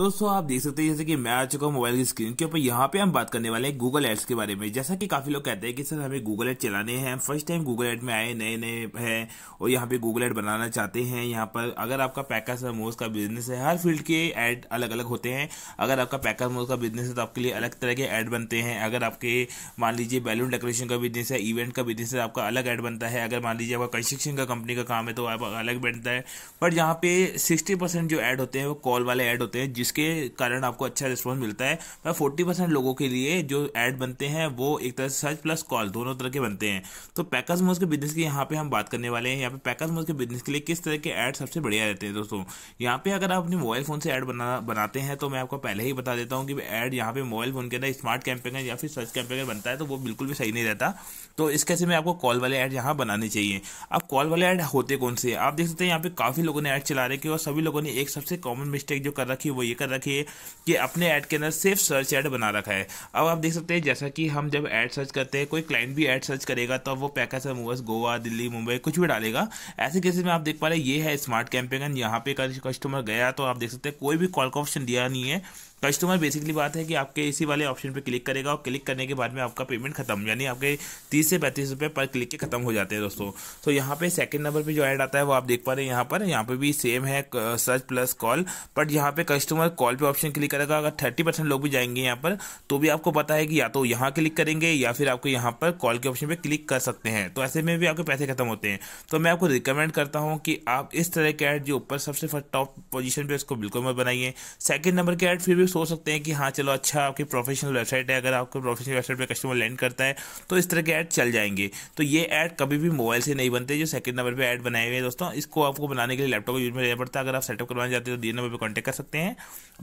दोस्तों आप देख सकते हैं जैसे कि मैं आ चुका हूँ मोबाइल की स्क्रीन के ऊपर यहाँ पे हम बात करने वाले हैं गूगल एड्स के बारे में जैसा कि काफी लोग कहते हैं कि सर हमें गूगल एड चलाने हैं हम फर्स्ट टाइम गूगल एड में आए नए नए हैं और यहाँ पे गूगल एड बनाना चाहते हैं यहाँ पर अगर आपका पैकर्स मोज का बिजनेस है हर फील्ड के एड अलग अलग होते हैं अगर आपका पैकर्स मोज का बिजनेस है तो आपके लिए अलग तरह के एड बनते हैं अगर आपके मान लीजिए बैलून डेकोरेशन का बिजनेस है इवेंट का बिजनेस है आपका अलग एड बनता है अगर मान लीजिए आपका कंस्ट्रक्शन का कंपनी का काम है तो आप अलग बनता है बट यहाँ पे सिक्सटी जो एड होते हैं वो कॉल वाले एड होते हैं जिस जिसके कारण आपको अच्छा रिस्पॉन्स मिलता है मैं फोर्टी परसेंट लोगों के लिए जो एड बनते हैं वो एक तरह से सर्च प्लस कॉल दोनों तरह के बनते हैं तो पैकर्स मोज के बिजनेस की यहाँ पे हम बात करने वाले हैं यहाँ पे पैकर्स मोज के बिजनेस के लिए किस तरह के ऐड सबसे बढ़िया रहते हैं दोस्तों यहाँ पे अगर आप अपने मोबाइल फोन से ऐड बना बनाते हैं तो मैं आपको पहले ही बता देता हूँ कि ऐड यहाँ पे मोबाइल फोन के अंदर स्मार्ट कैंपेन या फिर सर्च कैंपेन बनता है तो वो बिल्कुल भी सही नहीं रहता तो इस कैसे में आपको कॉल वाले ऐड यहाँ बनाने चाहिए अब कॉल वाले ऐड होते कौन से आप देख सकते हैं यहाँ पे काफी लोगों ने ऐड चला रखे और सभी लोगों ने एक सबसे कॉमन मिस्टेक जो कर रखी है वो ये कर रखी है कि अपने ऐड के अंदर सिर्फ सर्च ऐड बना रखा है अब आप देख सकते हैं जैसा कि हम जब ऐड सर्च करते हैं कोई क्लाइंट भी ऐड सर्च करेगा तो वो पैकेज मूवर्स गोवा दिल्ली मुंबई कुछ भी डालेगा ऐसे केसेज में आप देख पा रहे ये है स्मार्ट कैंपेगन यहाँ पे कस्टमर गया तो आप देख सकते हैं कोई भी कॉल का ऑप्शन दिया नहीं है कस्टमर बेसिकली बात है कि आपके इसी वाले ऑप्शन पे क्लिक करेगा और क्लिक करने के बाद में आपका पेमेंट खत्म यानी आपके तीस से पैंतीस रुपये पर क्लिक के खत्म हो जाते हैं दोस्तों तो यहाँ पे सेकंड नंबर पे जो ऐड आता है वो आप देख पा रहे हैं यहाँ पर यहाँ पे भी सेम है सर्च प्लस कॉल बट यहाँ पे कस्टमर कॉल पे ऑप्शन क्लिक करेगा अगर थर्टी परसेंट लोग भी जाएंगे यहाँ पर तो भी आपको पता है कि या तो यहाँ क्लिक करेंगे या फिर आपको यहाँ पर कॉल के ऑप्शन पर क्लिक कर सकते हैं तो ऐसे में भी आपके पैसे खत्म होते हैं तो मैं आपको रिकमेंड करता हूँ कि आप इस तरह के ऐड जो ऊपर सबसे फर्स्ट टॉप पोजिशन पर उसको बिल्कुल मत बनाइए सेकेंड नंबर के ऐड फिर भी सोच सकते हैं कि हाँ चलो अच्छा आपकी प्रोफेशनल वेबसाइट है अगर आपको प्रोफेशनल वेबसाइट पर कस्टमर लैंड करता है तो इस तरह के ऐड चल जाएंगे तो ये ऐड कभी भी मोबाइल से नहीं बनते जो सेकंड नंबर पर ऐड बनाए हुए हैं दोस्तों इसको आपको बनाने के लिए लैपटॉप यूज में लेना पड़ता है अगर आप सेटअप करवाना चाहते हैं तो दिए नंबर पर कॉन्टेक्ट कर सकते हैं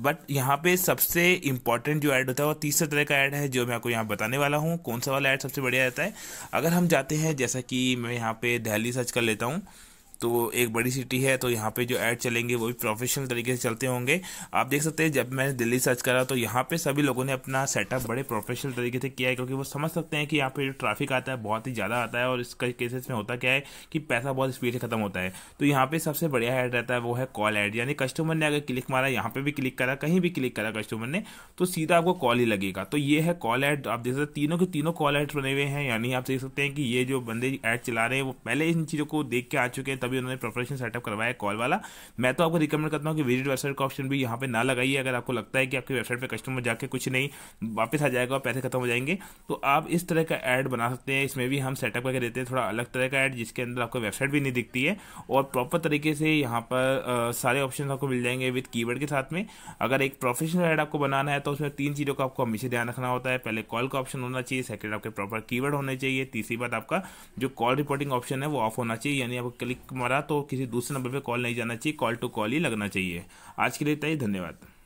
बट यहाँ पे सबसे इंपॉर्टेंट जो ऐड होता है वो तीसरे तरह का ऐड है जो मैं आपको यहाँ बताने वाला हूँ कौन सा वाला ऐड सबसे बढ़िया रहता है अगर हम जाते हैं जैसा कि मैं यहाँ पे दहली सर्च कर लेता हूँ तो वो एक बड़ी सिटी है तो यहाँ पे जो ऐड चलेंगे वो भी प्रोफेशनल तरीके से चलते होंगे आप देख सकते हैं जब मैंने दिल्ली सर्च करा तो यहाँ पे सभी लोगों ने अपना सेटअप बड़े प्रोफेशनल तरीके से किया है क्योंकि वो समझ सकते हैं कि यहाँ पे जो ट्रैफिक आता है बहुत ही ज़्यादा आता है और इस केसेस में होता क्या है कि पैसा बहुत स्पीड से खत्म होता है तो यहाँ पर सबसे बढ़िया ऐड रहता है वो है कॉल ऐड यानी कस्टमर ने अगर क्लिक मारा यहाँ पर भी क्लिक करा कहीं भी क्लिक करा कस्टमर ने तो सीधा आपको कॉल ही लगेगा तो ये है कॉल ऐड आप देख सकते तीनों के तीनों कॉल ऐड बने हुए हैं यानी आप देख सकते हैं कि ये जो बंदे ऐड चला रहे हैं वो पहले इन चीज़ों को देख के आ चुके हैं तभी उन्होंने प्रोफेशन सेटअप करवाया कॉल वाला मैं तो आपको रिकमेंड करता हूँ कि विजिट वेबसाइट का ऑप्शन भी यहाँ पे ना लगाइए अगर आपको लगता है कि आपकी वेबसाइट पर कस्टमर जाके कुछ नहीं वापस आ जाएगा और पैसे खत्म हो जाएंगे तो आप इस तरह का एड बना सकते हैं इसमें भी हम सेटअप करके देते हैं थोड़ा अलग तरह का एड जिसके अंदर आपको वेबसाइट भी नहीं दिखती है और प्रॉपर तरीके से यहाँ पर सारे ऑप्शन आपको मिल जाएंगे विद की के साथ में अगर एक प्रोफेशनल एड आपको बनाना है तो उसमें तीन चीज़ों का आपको हमेशा ध्यान रखना होता है पहले कॉल का ऑप्शन होना चाहिए सेकंड आपके प्रॉपर कीवर्ड होने चाहिए तीसरी बात आपका जो कॉल रिपोर्टिंग ऑप्शन है वो ऑफ होना चाहिए यानी आपको क्लिक मरा तो किसी दूसरे नंबर पर कॉल नहीं जाना चाहिए कॉल टू कॉल ही लगना चाहिए आज के लिए इतना ही धन्यवाद